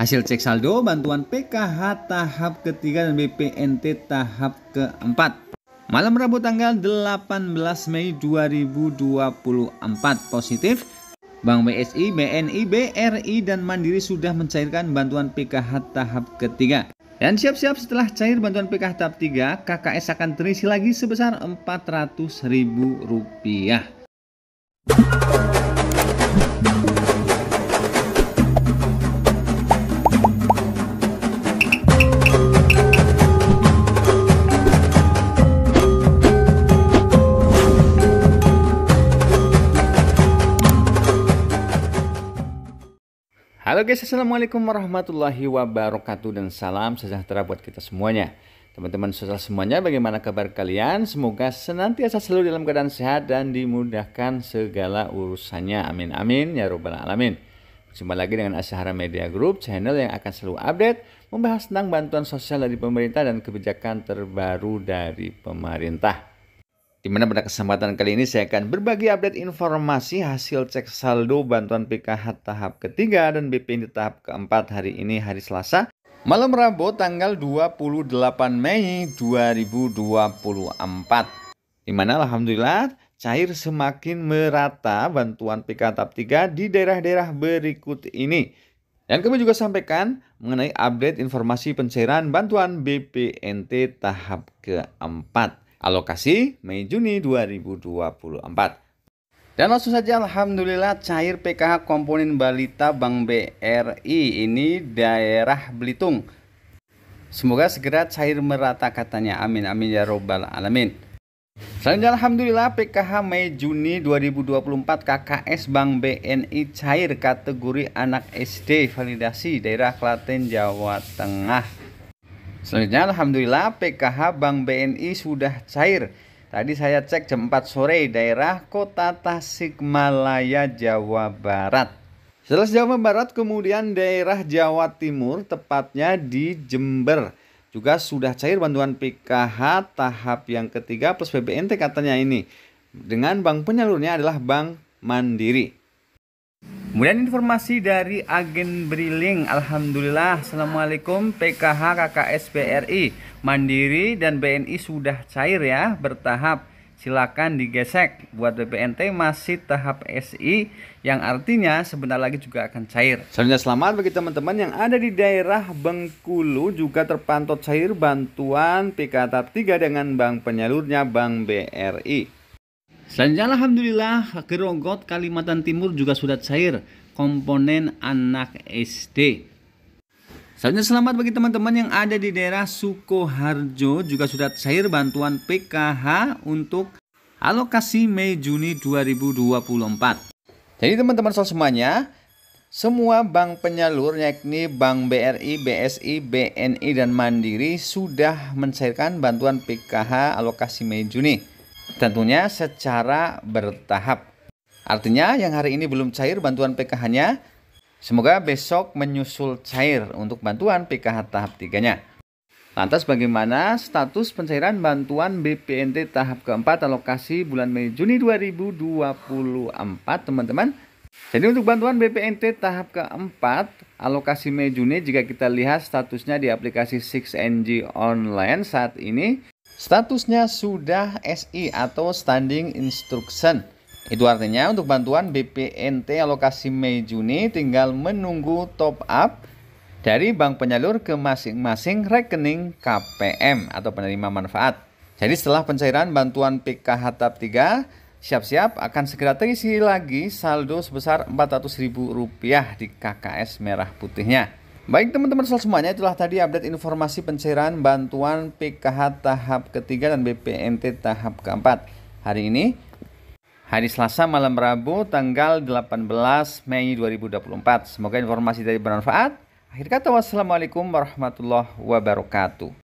Hasil cek saldo bantuan PKH tahap ketiga dan BPNT tahap keempat. Malam Rabu tanggal 18 Mei 2024 positif. Bank BSI, BNI, BRI, dan Mandiri sudah mencairkan bantuan PKH tahap ketiga. Dan siap-siap setelah cair bantuan PKH tahap 3, KKS akan terisi lagi sebesar Rp400.000. Halo guys, Assalamualaikum warahmatullahi wabarakatuh dan salam sejahtera buat kita semuanya. Teman-teman sosial semuanya, bagaimana kabar kalian? Semoga senantiasa selalu dalam keadaan sehat dan dimudahkan segala urusannya. Amin, amin, ya robbal alamin. Jumpa lagi dengan Asyhara Media Group, channel yang akan selalu update membahas tentang bantuan sosial dari pemerintah dan kebijakan terbaru dari pemerintah di mana pada kesempatan kali ini saya akan berbagi update informasi hasil cek saldo bantuan PKH tahap ketiga dan BPN tahap keempat hari ini hari Selasa malam Rabu tanggal 28 Mei 2024 di mana Alhamdulillah cair semakin merata bantuan PKH tahap 3 di daerah-daerah berikut ini dan kami juga sampaikan mengenai update informasi pencairan bantuan BPNT tahap keempat alokasi Mei Juni 2024. Dan langsung saja Alhamdulillah cair PKH komponen balita Bank BRI ini daerah Belitung. Semoga segera cair merata katanya. Amin amin ya robbal alamin. Selanjutnya Alhamdulillah PKH Mei Juni 2024 KKS Bank BNI cair kategori anak SD validasi daerah Klaten Jawa Tengah. Selanjutnya Alhamdulillah PKH Bank BNI sudah cair Tadi saya cek jam 4 sore daerah kota Tasikmalaya, Jawa Barat. Setelah Jawa Barat kemudian daerah Jawa Timur tepatnya di Jember juga sudah cair bantuan PKH tahap yang ketiga plus BBNT katanya ini dengan bank penyalurnya adalah Bank Mandiri. Kemudian informasi dari agen Briling, Alhamdulillah, Assalamualaikum, PKH, KKS, BRI, Mandiri, dan BNI sudah cair ya, bertahap. Silakan digesek. Buat BPNT masih tahap SI, yang artinya sebentar lagi juga akan cair. Selanjutnya selamat bagi teman-teman yang ada di daerah Bengkulu juga terpantau cair bantuan PKH tahap 3 dengan bank penyalurnya Bank BRI. Selanjutnya Alhamdulillah Gerogot Kalimantan Timur juga sudah cair komponen anak SD. Selanjutnya selamat bagi teman-teman yang ada di daerah Sukoharjo juga sudah cair bantuan PKH untuk alokasi Mei Juni 2024. Jadi teman-teman soal semuanya, semua bank penyalur yakni Bank BRI, BSI, BNI dan Mandiri sudah mencairkan bantuan PKH alokasi Mei Juni. Tentunya secara bertahap. Artinya yang hari ini belum cair bantuan PKH-nya, semoga besok menyusul cair untuk bantuan PKH tahap 3-nya. Lantas bagaimana status pencairan bantuan BPNT tahap keempat alokasi bulan Mei Juni 2024 teman-teman? Jadi untuk bantuan BPNT tahap keempat alokasi Mei Juni jika kita lihat statusnya di aplikasi 6NG online saat ini Statusnya sudah SI atau Standing Instruction. Itu artinya untuk bantuan BPNT alokasi Mei Juni tinggal menunggu top up dari bank penyalur ke masing-masing rekening KPM atau penerima manfaat. Jadi setelah pencairan bantuan PKH tahap 3, siap-siap akan segera terisi lagi saldo sebesar Rp400.000 di KKS merah putihnya. Baik teman-teman semuanya itulah tadi update informasi pencairan bantuan PKH tahap ketiga dan BPNT tahap keempat. Hari ini hari Selasa malam Rabu tanggal 18 Mei 2024. Semoga informasi tadi bermanfaat. Akhir kata wassalamualaikum warahmatullahi wabarakatuh.